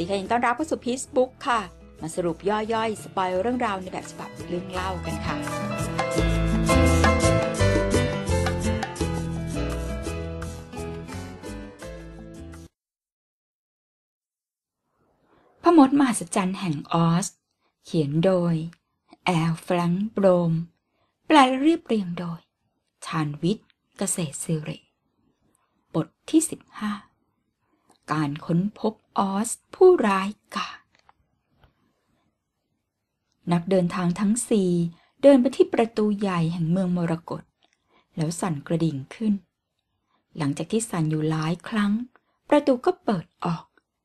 ดีค่ะยินต้อนรับเข้าสู่พีซบุ๊กค่ะ มาสรุปย่อยๆ สปอยเรื่องราว ในแบบฉบับเรื่องเล่ากันค่ะพระมดมหัศจรรย์แห่งออส เขียนโดยแอลฟรังโบรม แปลเรียบเรียงโดย ชานวิทย์เกษตรสิริ บทที่สิบห้าการค้นพบออสผู้ร้ายกาศนักเดินทางทั้งสี่ เดินไปที่ประตูใหญ่แห่งเมืองมรกตแล้วสั่นกระดิ่งขึ้น หลังจากที่สั่นอยู่หลายครั้ง ประตูก็เปิดออก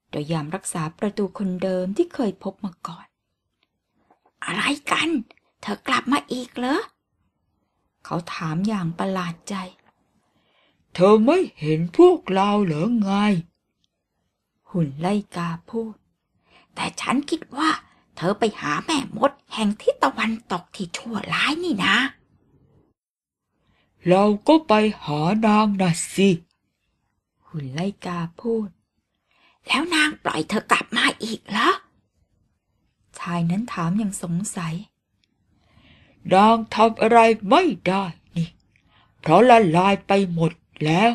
โดยยามรักษาประตูคนเดิมที่เคยพบมาก่อน อะไรกัน เธอกลับมาอีกเหรอ เขาถามอย่างประหลาดใจ เธอไม่เห็นพวกเราเหรอไงหุ่นไล่กาพูด แต่ฉันคิดว่า เธอไปหาแม่มดแห่งทิศตะวันตกที่ชั่วร้ายนี่นะ เราก็ไปหานางนะสิ หุ่นไล่กาพูด แล้วนางปล่อยเธอกลับมาอีกเหรอชายนั้นถามอย่างสงสัยนางทำอะไรไม่ได้นี่ เพราะละลายไปหมดแล้ว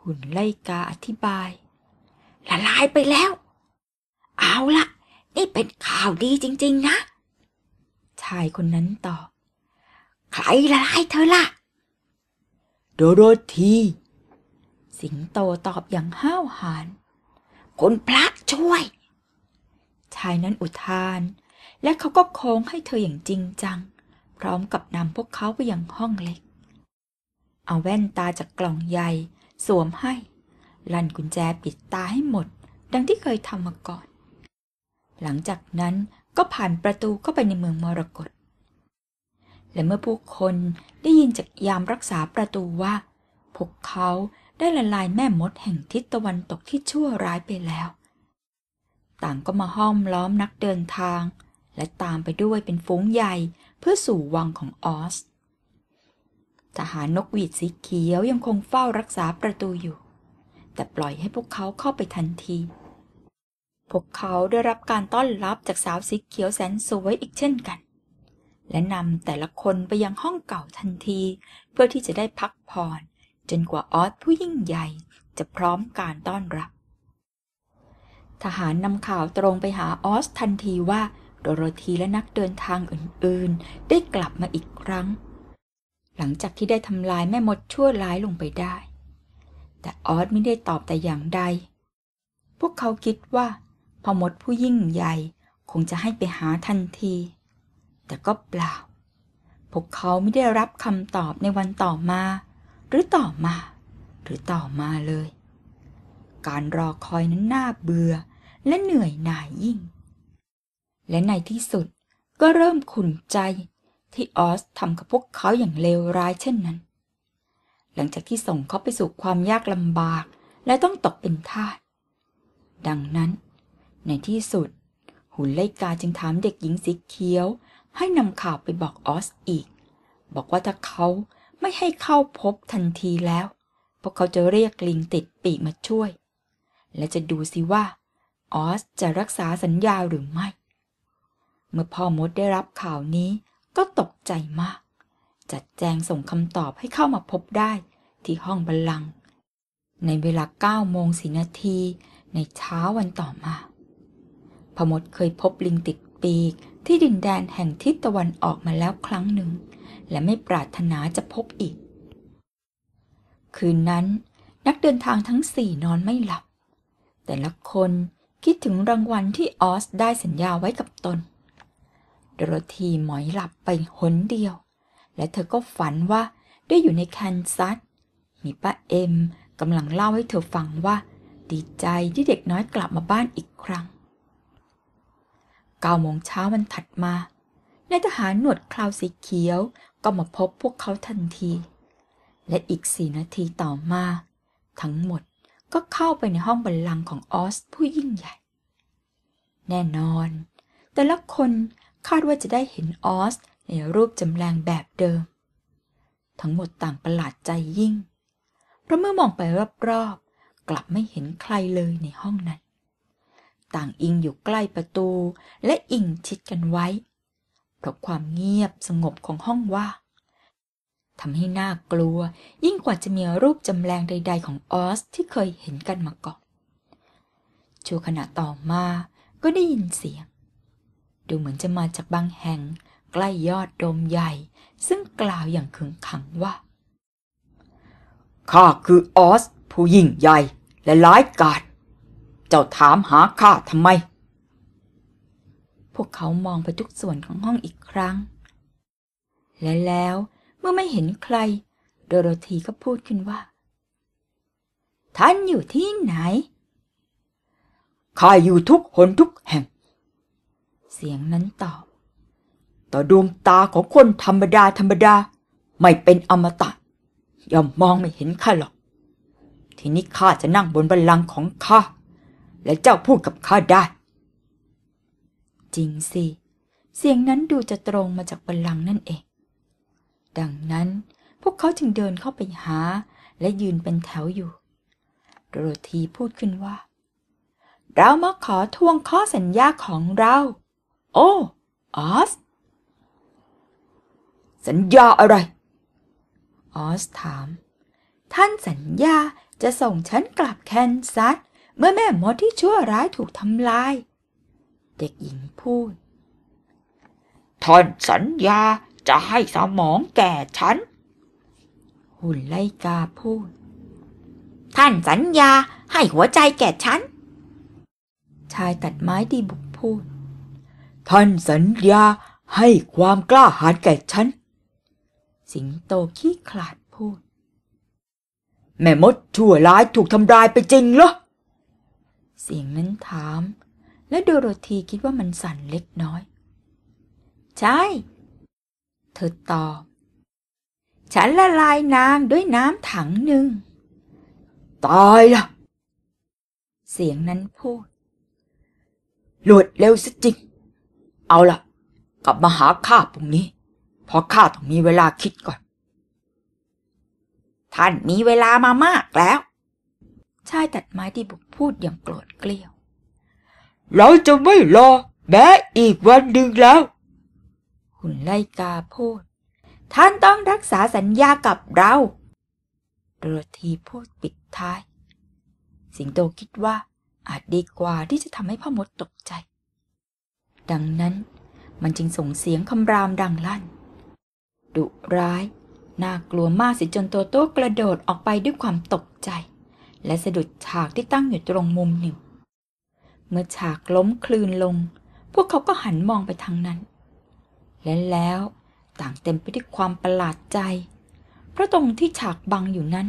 หุ่นไล่กาอธิบายละลายไปแล้ว เอาละ นี่เป็นข่าวดีจริง ๆนะ ชายคนนั้นตอบ ใครละลายเธอล่ะ โดโรธีสิงโตตอบอย่างห้าวหาญ คนพระช่วย ชายนั้นอุทาน และเขาก็โค้งให้เธออย่างจริงจัง พร้อมกับนำพวกเขาไปยังห้องเล็ก เอาแว่นตาจากกล่องใหญ่ สวมให้ลั่นกุญแจปิดตาให้หมด ดังที่เคยทำมาก่อน หลังจากนั้นก็ผ่านประตูเข้าไปในเมืองมรกต และเมื่อผู้คนได้ยินจากยามรักษาประตูว่า พวกเขาได้ละลายแม่มดแห่งทิศตะวันตกที่ชั่วร้ายไปแล้ว ต่างก็มาห้อมล้อมนักเดินทาง และตามไปด้วยเป็นฝูงใหญ่เพื่อสู่วังของออส ทหารนกหวีดสีเขียวยังคงเฝ้ารักษาประตูอยู่แต่ปล่อยให้พวกเขาเข้าไปทันที พวกเขาได้รับการต้อนรับจากสาวสีเขียวแสนสวยอีกเช่นกัน และนำแต่ละคนไปยังห้องเก่าทันที เพื่อที่จะได้พักผ่อน จนกว่าออสผู้ยิ่งใหญ่จะพร้อมการต้อนรับ ทหารนำข่าวตรงไปหาออสทันทีว่า โดโรธีและนักเดินทางอื่นๆ ได้กลับมาอีกครั้ง หลังจากที่ได้ทำลายแม่มดชั่วร้ายลงไปได้แต่ออสไม่ได้ตอบแต่อย่างใด พวกเขาคิดว่าพอมดผู้ยิ่งใหญ่คงจะให้ไปหาทันที แต่ก็เปล่า พวกเขาไม่ได้รับคำตอบในวันต่อมา หรือต่อมา หรือต่อมาเลย การรอคอยนั้นน่าเบื่อและเหนื่อยหน่ายยิ่ง และในที่สุดก็เริ่มขุ่นใจที่ออสทำกับพวกเขาอย่างเลวร้ายเช่นนั้นหลังจากที่ส่งเขาไปสู่ความยากลำบาก และต้องตกเป็นทาส ดังนั้น ในที่สุด หุ่นไลกาจึงถามเด็กหญิงสีเขียว ให้นำข่าวไปบอกออสอีก บอกว่าถ้าเขาไม่ให้เข้าพบทันทีแล้ว พวกเขาจะเรียกลิงติดปีกมาช่วย และจะดูสิว่า ออสจะรักษาสัญญาหรือไม่ เมื่อพ่อมดได้รับข่าวนี้ก็ตกใจมากจัดแจงส่งคำตอบให้เข้ามาพบได้ที่ห้องบัลลัง ในเวลา9โมงสีนาทีในเช้าวันต่อมาพมดเคยพบลิงติดปีกที่ดินแดนแห่งทิศตะวันออกมาแล้วครั้งหนึ่ง และไม่ปรารถนาจะพบอีก คืนนั้นนักเดินทางทั้งสี่นอนไม่หลับ แต่ละคนคิดถึงรางวัลที่ออสได้สัญญาไว้กับตน โดโรธีหมอยหลับไปหนเดียวและเธอก็ฝันว่าได้อยู่ในแคนซัส มีป้าเอ็มกำลังเล่าให้เธอฟังว่าดีใจที่เด็กน้อยกลับมาบ้านอีกครั้งเก้าโมงเช้าวันถัดมานายทหารหนวดคราวสีเขียว ก็มาพบพวกเขาทันที และอีกสี่นาทีต่อมา ทั้งหมดก็เข้าไปในห้องบัลลังก์ของออสผู้ยิ่งใหญ่ แน่นอน แต่ละคนคาดว่าจะได้เห็นออสในรูปจำแรงแบบเดิม ทั้งหมดต่างประหลาดใจยิ่ง เพราะเมื่อมองไปรอบๆกลับไม่เห็นใครเลยในห้องนั้นต่างอิงอยู่ใกล้ประตูและอิงชิดกันไว้เพราะความเงียบสงบของห้องว่าทำให้น่ากลัวยิ่งกว่าจะมีรูปจำแรงใด ๆของออสที่เคยเห็นกันมาก่อนชั่วขณะต่อมาก็ได้ยินเสียง ดูเหมือนจะมาจากบางแห่งใกล้ยอดโดมใหญ่ ซึ่งกล่าวอย่างขึงขังว่า ข้าคือออส ผู้ยิ่งใหญ่และร้ายกาจเจ้าถามหาข้าทำไม พวกเขามองไปทุกส่วนของห้องอีกครั้ง และแล้วเมื่อไม่เห็นใคร โดโรธีก็พูดขึ้นว่า ท่านอยู่ที่ไหน ข้าอยู่ทุกหนทุกแห่ง เสียงนั้นตอบต่อดวงตาของคนธรรมดาธรรมดา ไม่เป็นอมตะย่อมมองไม่เห็นข้าหรอก ทีนี้ข้าจะนั่งบนบัลลังก์ของข้า และเจ้าพูดกับข้าได้ จริงสิ เสียงนั้นดูจะตรงมาจากบัลลังก์นั่นเอง ดังนั้นพวกเขาจึงเดินเข้าไปหา และยืนเป็นแถวอยู่โดโรธีพูดขึ้นว่า เรามาขอทวงข้อสัญญาของเรา โอ้ออสสัญญาอะไร ออสถาม ท่านสัญญาจะส่งฉันกลับแคนซัสเมื่อแม่มดที่ชั่วร้ายถูกทำลาย เด็กหญิงพูด ท่านสัญญาจะให้สมองแก่ฉัน หุ่นไลกาพูด ท่านสัญญาให้หัวใจแก่ฉัน ชายตัดไม้ดีบุกพูด ท่านสัญญาให้ความกล้าหาญแก่ฉันสิงโตขี้ขลาดพูด แม่มดชั่วร้ายถูกทำลายไปจริงเหรอเสียงนั้นถาม และโดโรธีคิดว่ามันสั่นเล็กน้อย ใช่ เธอตอบฉันละลายนางด้วยน้ำถังหนึ่ง ตายละเสียงนั้นพูดรวดเร็วสิจริง เอาละกลับมาหาข้าพรุ่งนี้พอข้าต้องมีเวลาคิดก่อน ท่านมีเวลามามากแล้ว ชายตัดไม้ที่บุกพูดอย่างโกรธเกลียว เราจะไม่รอ แม้อีกวันหนึ่งแล้ว หุ่นไลกาพูด ท่านต้องรักษาสัญญากับเราเรืทีพูดปิดท้าย สิงโตคิดว่าอาจดีกว่าที่จะทำให้พ่อมดตกใจ ดังนั้นมันจึงส่งเสียงคำรามดังลั่นดุร้ายน่ากลัวมากสิจนตัวโต้กระโดดออกไปด้วยความตกใจ และสะดุดฉากที่ตั้งอยู่ตรงมุมหนึ่งเมื่อฉากล้มคลืนลง พวกเขาก็หันมองไปทางนั้น และแล้วต่างเต็มไปด้วยความประหลาดใจ เพราะตรงที่ฉากบังอยู่นั้น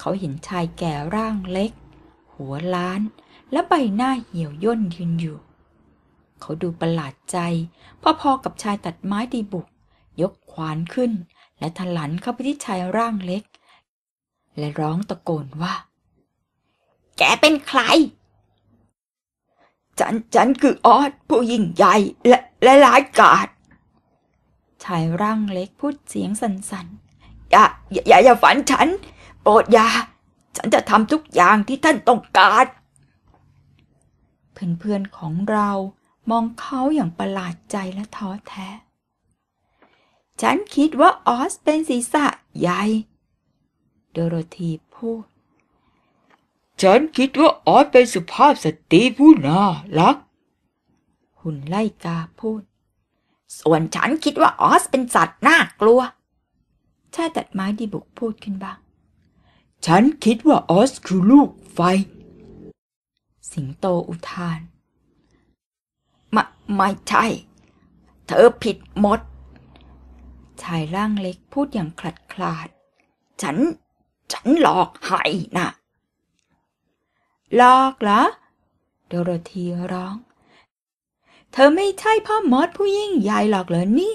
เขาเห็นชายแก่ร่างเล็ก หัวล้านและใบหน้าเหี่ยวย่นยืนอยู่ เขาดูประหลาดใจพอๆกับชายตัดไม้ดีบุกยกขวานขึ้น และทลันเข้าไปที่ชายร่างเล็ก และร้องตะโกนว่า แกเป็นใคร ฉัน ฉันคือออสผู้ยิ่งใหญ่ และและหลายกาดชายร่างเล็กพูดเสียงสั่นๆอย่าอย่า อย่าฝันฉันโปรดอย่าฉันจะทำทุกอย่างที่ท่านต้องการเพื่อน ๆ ของเรามองเขาอย่างประหลาดใจและท้อแท้ฉันคิดว่าออสเป็นศีรษะใหญ่ โดโรธีพูด ฉันคิดว่าออสเป็นสุภาพสตรีผู้น่ารัก หุ่นไล่กาพูด ส่วนฉันคิดว่าออสเป็นสัตว์น่ากลัว ชาตัดไม้ดีบุกพูดขึ้นบ้าง ฉันคิดว่าออสคือลูกไฟ สิงโตอุทานไม่ไม่ใช่ เธอผิดหมดชายร่างเล็กพูดอย่างขลัดขลาด ฉัน ฉันหลอกให้นะหลอกเหรอโดโรธีร้อง เธอไม่ใช่พ่อมอดผู้ยิ่งใหญ่หรอกเหรอนี่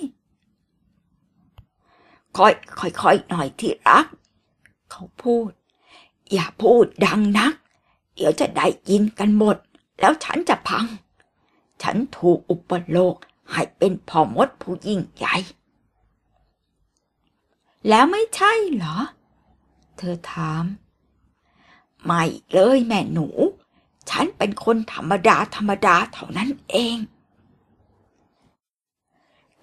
ค่อย ค่อยค่อยหน่อยที่รัก เขาพูด อย่าพูดดังนัก เดี๋ยวจะได้ยินกันหมด แล้วฉันจะพัง ฉันถูกอุปโลกให้เป็นพ่อมดผู้ยิ่งใหญ่แล้วไม่ใช่เหรอ เธอถาม ไม่เลยแม่หนู ฉันเป็นคนธรรมดาธรรมดาเท่านั้นเอง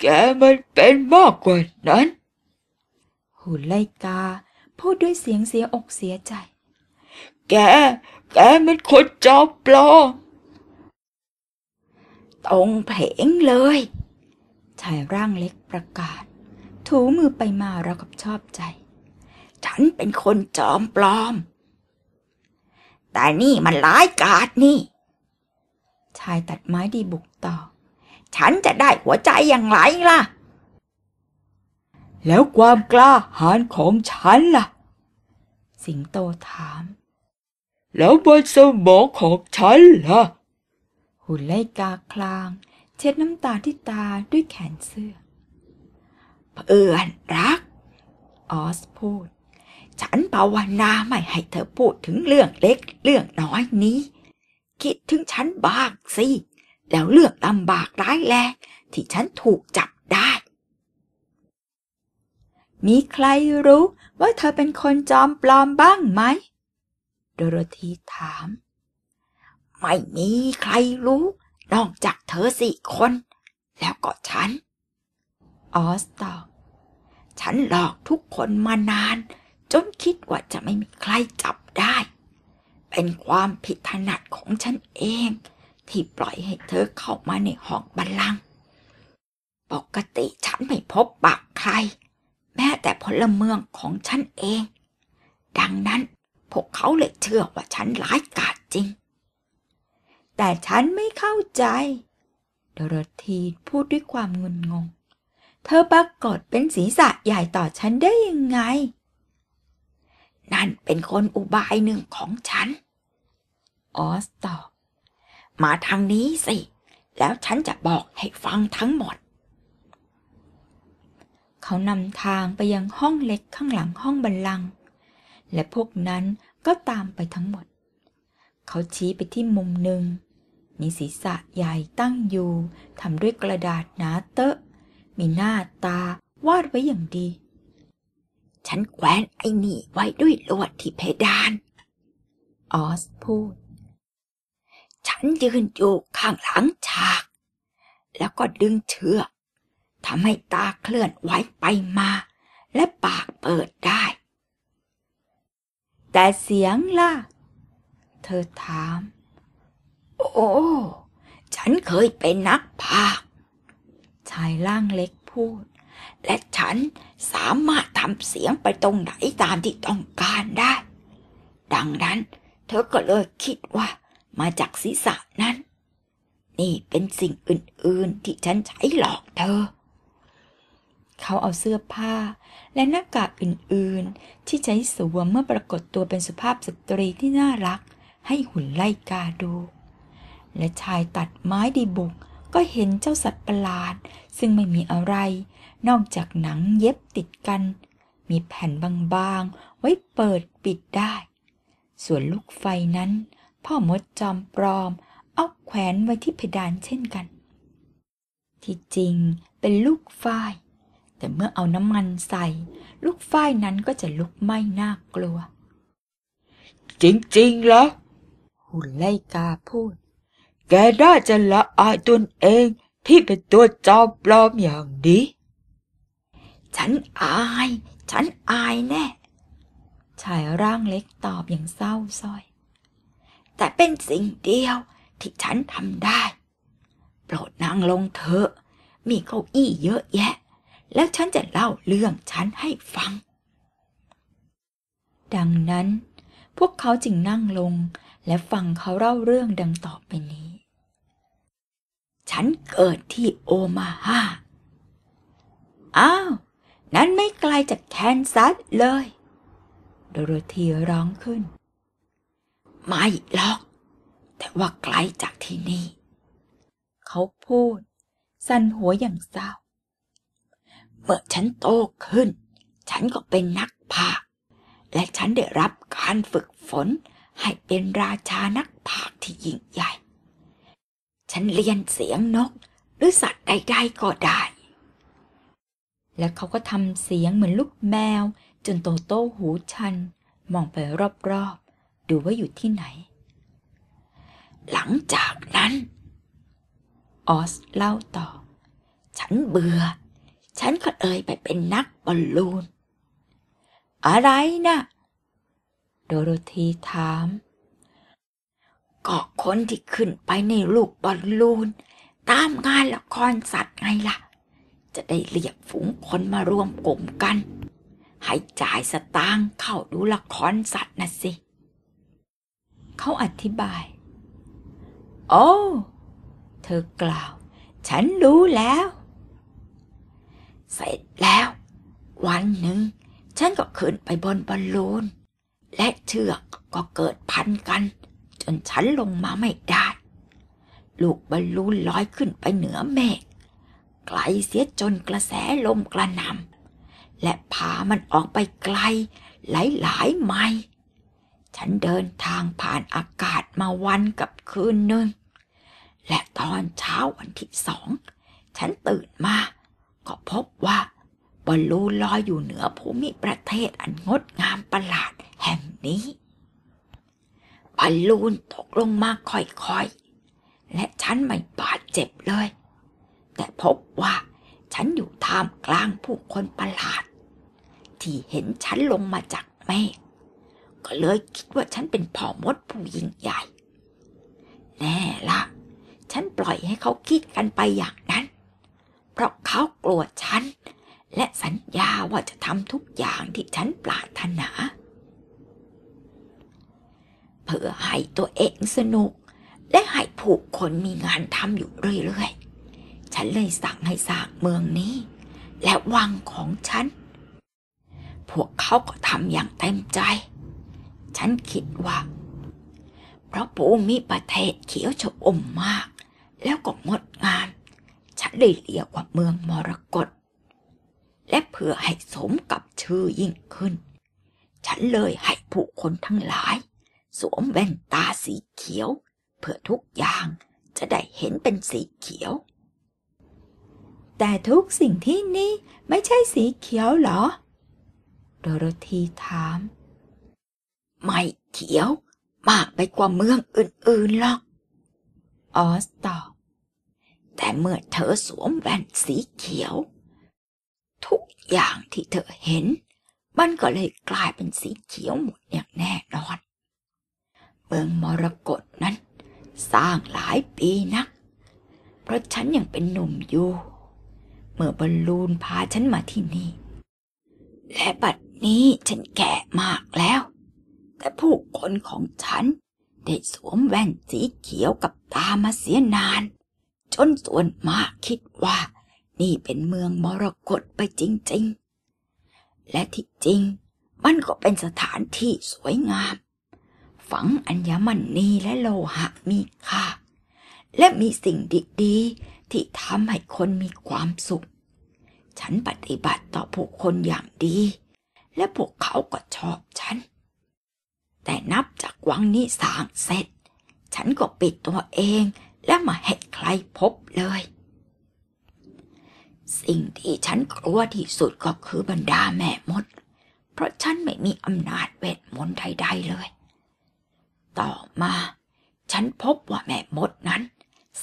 แกมันเป็นมากกว่านั้นหนไลกาพูดด้วยเสียงเสียอกเสียใจ แก แกมันคนจอมปลอมตรงเพงเลยชายร่างเล็กประกาศถูมือไปมาเรากับชอบใจ ฉันเป็นคนจอมปลอม แต่นี่มันร้ายกาดนี่ ชายตัดไม้ดีบุกต่อ ฉันจะได้หัวใจอย่างไรล่ะ แล้วความกล้าหาญของฉันล่ะ สิงโตถาม แล้วบนสมองของฉันล่ะ หุ่นไล่กาคลาง เช็ดน้ำตาที่ตาด้วยแขนเสื้อเอื่อนรัก ออสพูด ฉันภาวนาไม่ให้เธอพูดถึงเรื่องเล็กเรื่องน้อยนี้ คิดถึงฉันบ้างสิ แล้วเรื่องลำบากร้ายแรงที่ฉันถูกจับได้ มีใครรู้ว่าเธอเป็นคนจอมปลอมบ้างไหม โดโรธีถาม ไม่มีใครรู้ นอกจากเธอสี่คน แล้วก็ฉัน ออสตอบฉันหลอกทุกคนมานาน จนคิดว่าจะไม่มีใครจับได้ เป็นความผิดถนัดของฉันเองที่ปล่อยให้เธอเข้ามาในห้องบัลลังก์ปกติฉันไม่พบปากใคร แม้แต่พลเมืองของฉันเอง ดังนั้น พวกเขาเลยเชื่อว่าฉันร้ายกาจจริง แต่ฉันไม่เข้าใจ โดโรธีพูดด้วยความงุนงงเธอปรากฏเป็นศีรษะใหญ่ต่อฉันได้ยังไง นั่นเป็นคนอุบายหนึ่งของฉัน ออสตอบ มาทางนี้สิ แล้วฉันจะบอกให้ฟังทั้งหมด เขานำทางไปยังห้องเล็กข้างหลังห้องบัลลัง และพวกนั้นก็ตามไปทั้งหมด เขาชี้ไปที่มุมหนึ่ง มีศีรษะใหญ่ตั้งอยู่ ทำด้วยกระดาษหนาเตอะมีหน้าตาวาดไว้อย่างดี ฉันแขวนไอ้นี่ไว้ด้วยลวดที่เพดาน ออสพูด ฉันยืนอยู่ข้างหลังฉาก แล้วก็ดึงเชือกทำให้ตาเคลื่อนไหวไปมา และปากเปิดได้ แต่เสียงล่ะ เธอถาม โอ้ ฉันเคยเป็นนักพากชายร่างเล็กพูด และฉันสามารถทำเสียงไปตรงไหนตามที่ต้องการได้ ดังนั้นเธอก็เลยคิดว่ามาจากศีรษะนั้น นี่เป็นสิ่งอื่น ๆ ที่ฉันใช้หลอกเธอ เขาเอาเสื้อผ้าและหน้ากากอื่น ๆ ที่ใช้สวมเมื่อปรากฏตัวเป็นสุภาพสตรีที่น่ารักให้หุ่นไล่กาดู และชายตัดไม้ดีบุกก็เห็นเจ้าสัตว์ประหลาด ซึ่งไม่มีอะไร นอกจากหนังเย็บติดกัน มีแผ่นบางๆไว้เปิดปิดได้ ส่วนลูกไฟนั้น พ่อมดจอมปลอม เอาแขวนไว้ที่เพดานเช่นกัน ที่จริงเป็นลูกไฟ แต่เมื่อเอาน้ำมันใส่ ลูกไฟนั้นก็จะลุกไหม้น่ากลัว จริงๆเหรอหุ่นไล่กาพูดแกน่าจะละอายตนเองที่เป็นตัวจอมปลอมอย่างนี้ ฉันอาย ฉันอายแน่ ชายร่างเล็กตอบอย่างเศร้าส้อย แต่เป็นสิ่งเดียวที่ฉันทำได้ โปรดนั่งลงเถอะ มีเก้าอี้เยอะแยะ แล้วฉันจะเล่าเรื่องฉันให้ฟัง ดังนั้นพวกเขาจึงนั่งลง และฟังเขาเล่าเรื่องดังต่อไปนี้ฉันเกิดที่โอมาฮา อ้าว นั้นไม่ไกลจากแคนซัสเลย โดโรธีร้องขึ้น ไม่หรอก แต่ว่าไกลจากที่นี่ เขาพูด สั่นหัวอย่างเศร้า เมื่อฉันโตขึ้น ฉันก็เป็นนักพาก และฉันได้รับการฝึกฝนให้เป็นราชานักพากที่ยิ่งใหญ่ฉันเรียนเสียงนกหรือสัตว์ใดๆก็ได้ แล้วเขาก็ทำเสียงเหมือนลูกแมว จนโตโต้หูชันมองไปรอบๆดูว่าอยู่ที่ไหน หลังจากนั้นออสเล่าต่อ ฉันเบื่อ ฉันก็เอ่ยไปเป็นนักบอลลูน อะไรนะโดโรธีถามก็คนที่ขึ้นไปในลูกบอลลูน ตามงานละครสัตว์ไงละ่ะ จะได้เรียกฝูงคนมารวมกลุ่มกัน ให้จ่ายสตางค์เข้าดูละครสัตว์นะสิ เขาอธิบาย โอ้เธอกล่าว ฉันรู้แล้ว เสร็จแล้ว วันหนึ่ง ฉันก็ขึ้นไปบนบอลลูน และเชือกก็เกิดพันกันนฉันลงมาไม่ได้ ลูกบอลลูนลอยขึ้นไปเหนือเมฆไกลเสียจนกระแสลมกระนำและพามันออกไปไกล หลายหลายไมล์ฉันเดินทางผ่านอากาศมาวันกับคืนหนึ่ง และตอนเช้าวันที่สอง ฉันตื่นมา ก็พบว่าบอลลูนลอยอยู่เหนือภูมิประเทศอันงดงามประหลาดแห่งนี้บอลลูนตกลงมาค่อย ๆ และฉันไม่บาดเจ็บเลย แต่พบว่าฉันอยู่ท่ามกลางผู้คนประหลาด ที่เห็นฉันลงมาจากเมฆก็เลยคิดว่าฉันเป็นพ่อมดผู้ยิ่งใหญ่ แน่ละ ฉันปล่อยให้เขาคิดกันไปอย่างนั้น เพราะเขากลัวฉันและสัญญาว่าจะทำทุกอย่างที่ฉันปรารถนาเพื่อให้ตัวเองสนุก และให้ผู้คนมีงานทำอยู่เรื่อยๆ ฉันเลยสั่งให้สร้างเมืองนี้และวังของฉัน พวกเขาก็ทำอย่างเต็มใจ ฉันคิดว่า เพราะปูมีประเทศเขียวชอุ่มมาก แล้วก็งดงามฉันเลยเรียกว่าเมืองมรกต และเพื่อให้สมกับชื่อยิ่งขึ้น ฉันเลยให้ผู้คนทั้งหลายสวมแว่นตาสีเขียวเพื่อทุกอย่างจะได้เห็นเป็นสีเขียว แต่ทุกสิ่งที่นี่ไม่ใช่สีเขียวหรอ โดโรธีถาม ไม่เขียวมากไปกว่าเมืองอื่นๆหรอกออสตอบแต่เมื่อเธอสวมแว่นสีเขียวทุกอย่างที่เธอเห็นมันก็เลยกลายเป็นสีเขียวหมดอย่างแน่นอนเมืองมรกตนั้น สร้างหลายปีนัก เพราะฉันยังเป็นหนุ่มอยู่ เมื่อบอลลูนพาฉันมาที่นี่ และบัดนี้ฉันแก่มากแล้ว แต่ผู้คนของฉันได้สวมแว่นสีเขียวกับตามาเสียนานจนส่วนมากคิดว่านี่เป็นเมืองมรกตไปจริง ๆ และที่จริงมันก็เป็นสถานที่สวยงามฝังอัญมณีและโลหะมีค่า และมีสิ่งดีๆที่ทำให้คนมีความสุข ฉันปฏิบัติต่อผู้คนอย่างดี และพวกเขาก็ชอบฉัน แต่นับจากวังนี้สางเสร็จ ฉันก็ปิดตัวเองและมาให้ใครพบเลย สิ่งที่ฉันกลัวที่สุดก็คือบรรดาแม่มด เพราะฉันไม่มีอำนาจเวทมนต์ใดๆเลยต่อมาฉันพบว่าแม่มดนั้น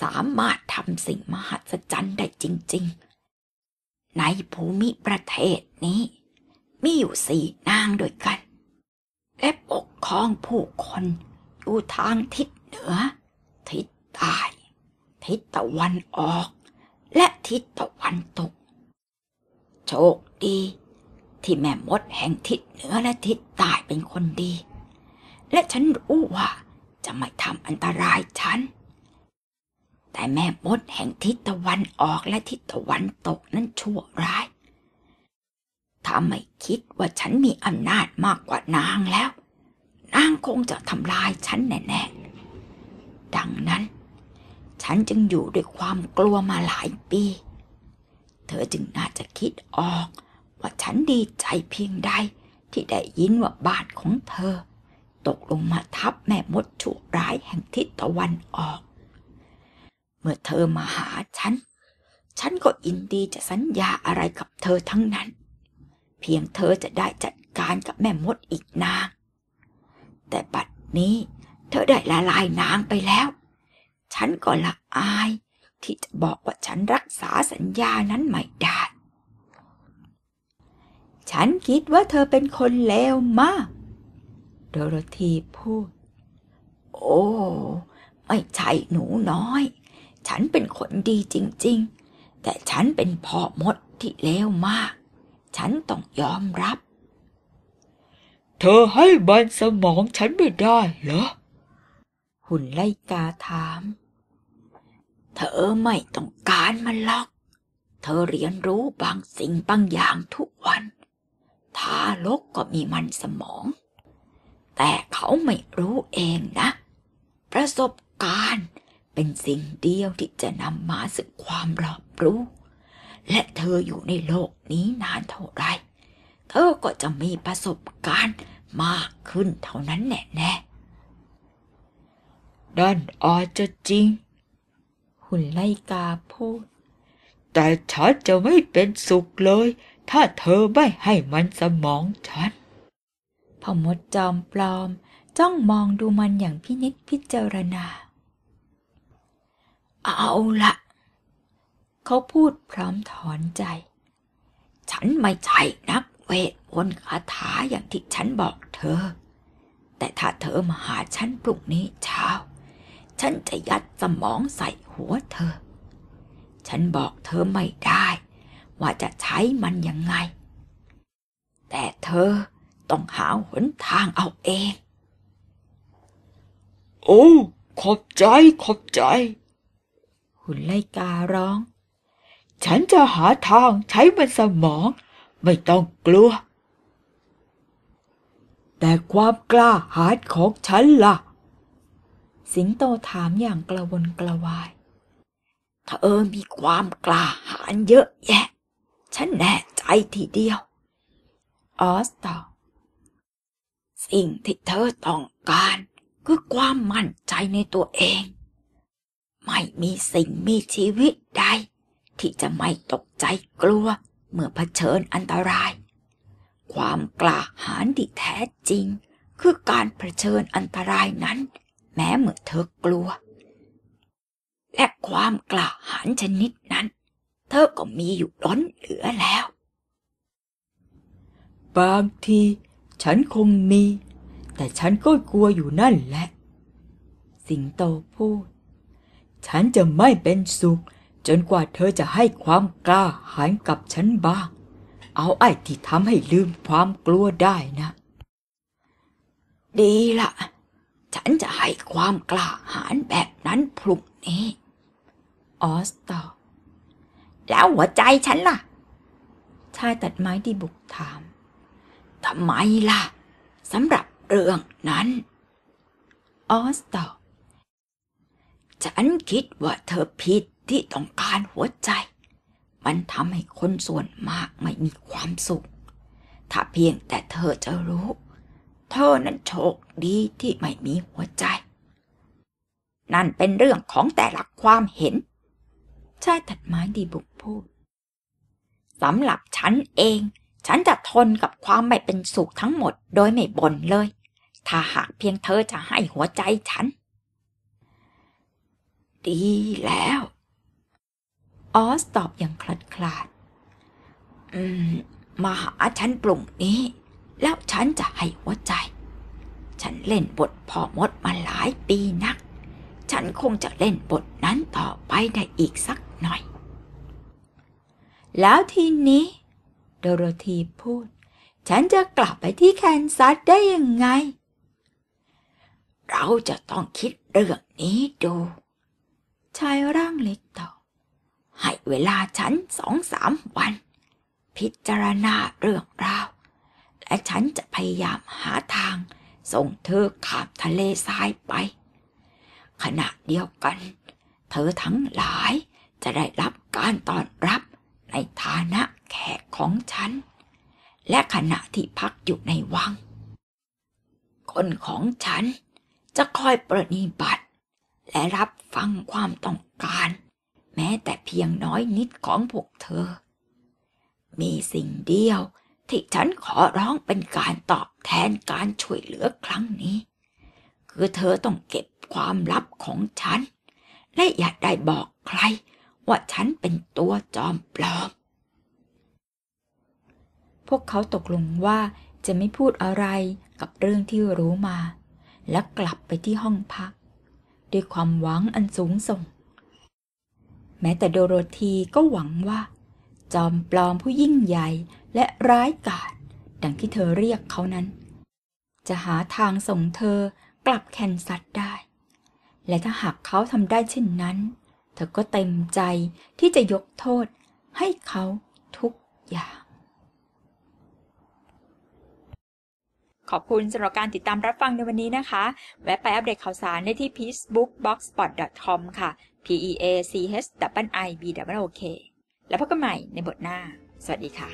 สามารถทำสิ่งมหัศจรรย์ได้จริง ๆ ในภูมิประเทศนี้ มีอยู่สี่นางด้วยกัน และปกครองผู้คนอยู่ทางทิศเหนือ ทิศใต้ทิศตะวันออก และทิศตะวันตกโชคดี ที่แม่มดแห่งทิศเหนือและทิศใต้เป็นคนดีและฉันรู้ว่าจะไม่ทำอันตรายฉัน แต่แม่มดแห่งทิศตะวันออกและทิศตะวันตกนั้นชั่วร้าย ถ้าไม่คิดว่าฉันมีอำนาจมากกว่านางแล้ว นางคงจะทำลายฉันแน่ ๆ ดังนั้น ฉันจึงอยู่ด้วยความกลัวมาหลายปี เธอจึงน่าจะคิดออกว่าฉันดีใจเพียงใดที่ได้ยินว่าบาทของเธอตกลงมาทับแม่มดุ่ร้ายแห่งทิศตะวันออก เมื่อเธอมาหาฉัน ฉันก็อินดีจะสัญญาอะไรกับเธอทั้งนั้นเพียงเธอจะได้จัดการกับแม่มดอีกนาง แต่บัดนี้เธอได้ละลายนางไปแล้ว ฉันก็ละอายที่จะบอกว่าฉันรักษาสัญญานั้นไม่ได้ ฉันคิดว่าเธอเป็นคนเลวมากดโรธีพูด โอ้ ไม่ใช่หนูน้อย ฉันเป็นคนดีจริงๆ แต่ฉันเป็นพ่อมดที่เลวมาก ฉันต้องยอมรับ เธอให้บันสมองฉันไม่ได้เหรอ หุ่นไล่กาถาม เธอไม่ต้องการมันหรอก เธอเรียนรู้บางสิ่งบางอย่างทุกวัน ทาลกก็มีมันสมองแต่เขาไม่รู้เองนะ ประสบการณ์เป็นสิ่งเดียวที่จะนำมาสึกความรอบรู้ และเธออยู่ในโลกนี้นานเท่าไร เธอก็จะมีประสบการณ์มากขึ้นเท่านั้นแน่แนั่นอาจจะจริง หุ่นไลกาพูด แต่ฉันจะไม่เป็นสุขเลย ถ้าเธอไม่ให้มันสมองฉันพอมดจอมปลอม จ้องมองดูมันอย่างพินิษพิจารณา เอาละเขาพูดพร้อมถอนใจ ฉันไม่ใช่นักเวทมนต์คาถาอย่างที่ฉันบอกเธอ แต่ถ้าเธอมาหาฉันปลุกนี้เช้า ฉันจะยัดสมองใส่หัวเธอ ฉันบอกเธอไม่ได้ ว่าจะใช้มันยังไง แต่เธอต้องหาหนทางเอาเอง โอ้ ขอบใจ ขอบใจ หุ่นไล่การ้อง ฉันจะหาทางใช้มันสมอง ไม่ต้องกลัว แต่ความกล้าหาญของฉันละ่ะ สิงโตถามอย่างกระวนกระวาย ถ้าเออมีความกล้าหาญเยอะ แยะ ฉันแน่ใจทีเดียว ออสตอบสิ่งที่เธอต้องการคือความมั่นใจในตัวเอง ไม่มีสิ่งมีชีวิตใด ที่จะไม่ตกใจกลัวเมื่อเผชิญอันตราย ความกล้าหาญที่แท้จริงคือการเผชิญอันตรายนั้น แม้เมื่อเธอกลัว และความกล้าหาญชนิดนั้น เธอก็มีอยู่ล้นเหลือแล้ว บางทีฉันคงมี แต่ฉันก็กลัวอยู่นั่นแหละ สิงโตพูด ฉันจะไม่เป็นสุข จนกว่าเธอจะให้ความกล้าหาญกับฉันบ้าง เอาไอ้ที่ทำให้ลืมความกลัวได้นะ ดีละฉันจะให้ความกล้าหาญแบบนั้นพรุ่งนี้ ออสตอบแล้วหัวใจฉันล่ะ ชายตัดไม้ดีบุกถามทำไมล่ะสำหรับเรื่องนั้น ออสตอบฉันคิดว่าเธอผิดที่ต้องการหัวใจ มันทำให้คนส่วนมากไม่มีความสุข ถ้าเพียงแต่เธอจะรู้ เธอนั้นโชคดีที่ไม่มีหัวใจ นั่นเป็นเรื่องของแต่ละความเห็นชายัดไม้ดีบุกพูดสำหรับฉันเองฉันจะทนกับความไม่เป็นสุขทั้งหมดโดยไม่บ่นเลย ถ้าหากเพียงเธอจะให้หัวใจฉัน ดีแล้ว ออสตอบอย่างคลาดคลาดมมาหาฉันปลุ่มนี้ แล้วฉันจะให้หัวใจ ฉันเล่นบทพ่อมดมาหลายปีนัก ฉันคงจะเล่นบทนั้นต่อไปได้อีกสักหน่อย แล้วทีนี้ดโรธีพูด ฉันจะกลับไปที่แคนซัสได้ยังไง เราจะต้องคิดเรื่องนี้ดู ชายร่างเล็กตอบ ให้เวลาฉันสองสามวัน พิจารณาเรื่องราว และฉันจะพยายามหาทางส่งเธอข้ามทะเลทรายไป ขณะเดียวกัน เธอทั้งหลายจะได้รับการต้อนรับในฐานะแขกของฉัน และขณะที่พักอยู่ในวัง คนของฉันจะคอยประนีบัติ และรับฟังความต้องการ แม้แต่เพียงน้อยนิดของพวกเธอ มีสิ่งเดียวที่ฉันขอร้องเป็นการตอบแทนการช่วยเหลือครั้งนี้ คือเธอต้องเก็บความลับของฉัน และอย่าได้บอกใครว่าฉันเป็นตัวจอมปลอม พวกเขาตกลงว่าจะไม่พูดอะไรกับเรื่องที่รู้มา และกลับไปที่ห้องพักด้วยความหวังอันสูงส่ง แม้แต่โดโรธีก็หวังว่า จอมปลอมผู้ยิ่งใหญ่และร้ายกาจดังที่เธอเรียกเขานั้น จะหาทางส่งเธอกลับแคนซัสได้ และถ้าหากเขาทำได้เช่นนั้นเธอก็เต็มใจที่จะยกโทษให้เขาทุกอย่าง ขอบคุณสำหรับการติดตามรับฟังในวันนี้นะคะ แวะไปอัปเดตข่าวสารได้ที่ peacebookboxspot.com ค่ะ p e a c h i b w o k แล้วพบกันใหม่ในบทหน้า สวัสดีค่ะ